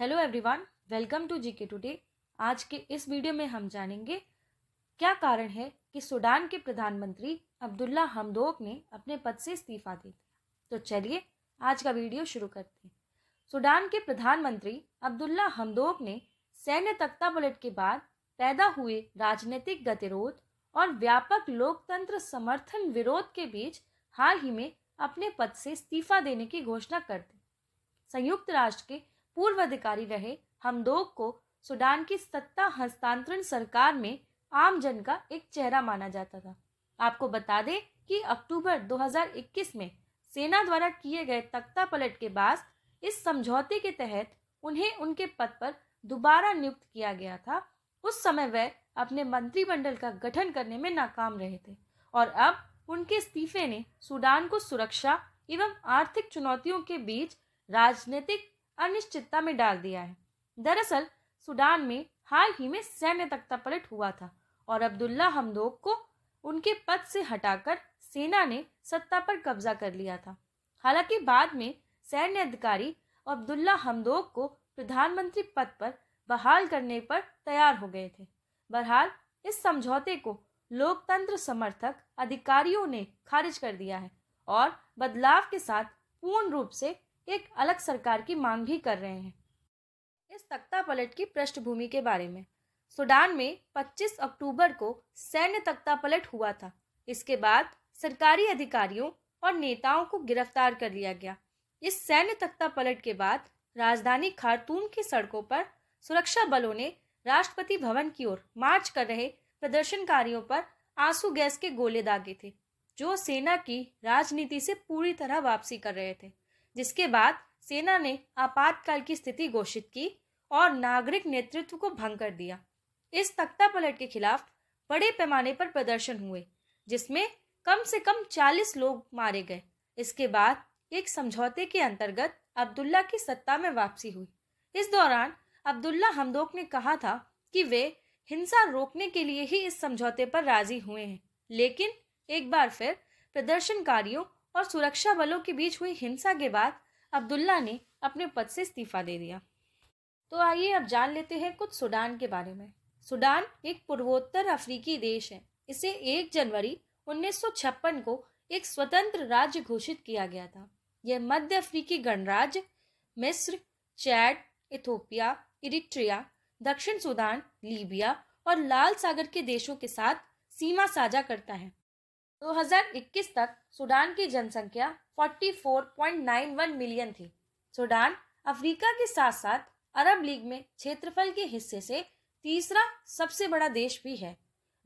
hello everyone welcome to GK today आज के इस वीडियो में हम जानेंगे क्या कारण है कि सूडान के प्रधानमंत्री अब्दुल्ला हमदोक ने अपने पद से इस्तीफा दे दिया तो चलिए आज का वीडियो शुरू करते हैं सूडान के प्रधानमंत्री अब्दुल्ला हमदोक ने सैन्य तख्ता बुलेट के बाद पैदा हुए राजनीतिक गतिरोध और व्यापक लोकतंत्र समर्थन विरोध के बीच हाल ही में अपने पद से इस्तीफा देने की घोषणा कर दी संयुक्त राष्ट्र के पूर्व अधिकारी रहे हमदोग को सूडान की सत्ता हस्तांतरण सरकार में आम जन का एक चेहरा माना जाता था आपको बता दें कि अक्टूबर 2021 में सेना द्वारा किए गए तख्ता पलट के बाद इस समझौते के तहत उन्हें उनके पद पर दोबारा नियुक्त किया गया था उस समय वह अपने मंत्रिमंडल का गठन करने में नाकाम रहे थे और अब उनके इस्तीफे ने सूडान को सुरक्षा एवं आर्थिक चुनौतियों के बीच राजनीतिक अनिश्चितता में डाल दिया है दरअसल सूडान में हाल ही में सैन्य तख्तापलट हुआ था और अब्दुल्ला हमदोक को उनके पद से हटाकर सेना ने सत्ता पर कब्जा कर लिया था हालांकि बाद में सैन्य अधिकारी अब्दुल्ला हमदोक को प्रधानमंत्री पद पर बहाल करने पर तैयार हो गए थे बहरहाल इस समझौते को लोकतंत्र समर्थक अधिकारियों ने खारिज कर दिया है और बदलाव के साथ पूर्ण रूप से एक अलग सरकार की मांग भी कर रहे हैं इस तख्ता पलट की पृष्ठभूमि के बारे में सूडान में 25 अक्टूबर को सैन्य तख्ता पलट हुआ था इसके बाद सरकारी अधिकारियों और नेताओं को गिरफ्तार कर लिया गया इस सैन्य तख्ता पलट के बाद राजधानी खारतूम की सड़कों पर सुरक्षा बलों ने राष्ट्रपति भवन की ओर मार्च कर रहे प्रदर्शनकारियों पर आंसू गैस के गोले दागे थे जो सेना की राजनीति से पूरी तरह वापसी कर रहे थे जिसके बाद सेना ने आपातकाल की स्थिति घोषित की और नागरिक नेतृत्व को भंग कर दिया इस तख्ता पलट के खिलाफ बड़े पैमाने पर प्रदर्शन हुए जिसमें कम से कम 40 लोग मारे गए इसके बाद एक समझौते के अंतर्गत अब्दुल्ला की सत्ता में वापसी हुई इस दौरान अब्दुल्ला हमदोक ने कहा था कि वे हिंसा रोकने के लिए ही इस समझौते पर राजी हुए हैं लेकिन एक बार फिर प्रदर्शनकारियों और सुरक्षा बलों के बीच हुई हिंसा के बाद अब्दुल्ला ने अपने पद से इस्तीफा दे दिया तो आइए अब जान लेते हैं कुछ सूडान के बारे में सूडान एक पूर्वोत्तर अफ्रीकी देश है इसे 1 जनवरी 1956 को एक स्वतंत्र राज्य घोषित किया गया था यह मध्य अफ्रीकी गणराज्य मिस्र चैड इथोपिया इरिट्रिया दक्षिण सूडान लीबिया और लाल सागर के देशों के साथ सीमा साझा करता है 2021 तक सूडान की जनसंख्या 44.91 मिलियन थी सूडान अफ्रीका के साथ साथ अरब लीग में क्षेत्रफल के हिस्से से तीसरा सबसे बड़ा देश भी है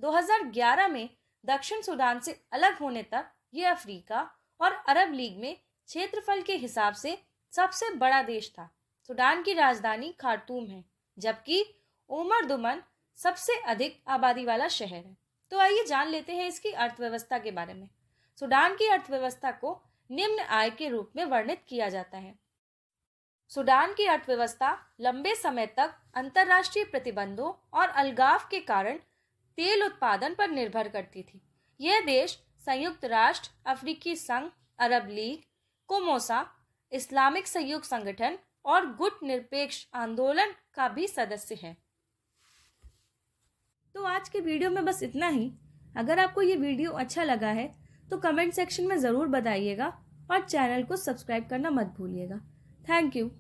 2011 में दक्षिण सूडान से अलग होने तक ये अफ्रीका और अरब लीग में क्षेत्रफल के हिसाब से सबसे बड़ा देश था सूडान की राजधानी खारतूम है जबकि उमर दुमन सबसे अधिक आबादी वाला शहर है तो आइए जान लेते हैं इसकी अर्थव्यवस्था के बारे में सूडान की अर्थव्यवस्था को निम्न आय के रूप में वर्णित किया जाता है सूडान की अर्थव्यवस्था लंबे समय तक अंतर्राष्ट्रीय प्रतिबंधों और अलगाव के कारण तेल उत्पादन पर निर्भर करती थी यह देश संयुक्त राष्ट्र अफ्रीकी संघ अरब लीग कोमोसा इस्लामिक सहयोग संगठन और गुट निरपेक्ष आंदोलन का भी सदस्य है आज के वीडियो में बस इतना ही अगर आपको ये वीडियो अच्छा लगा है तो कमेंट सेक्शन में ज़रूर बताइएगा और चैनल को सब्सक्राइब करना मत भूलिएगा थैंक यू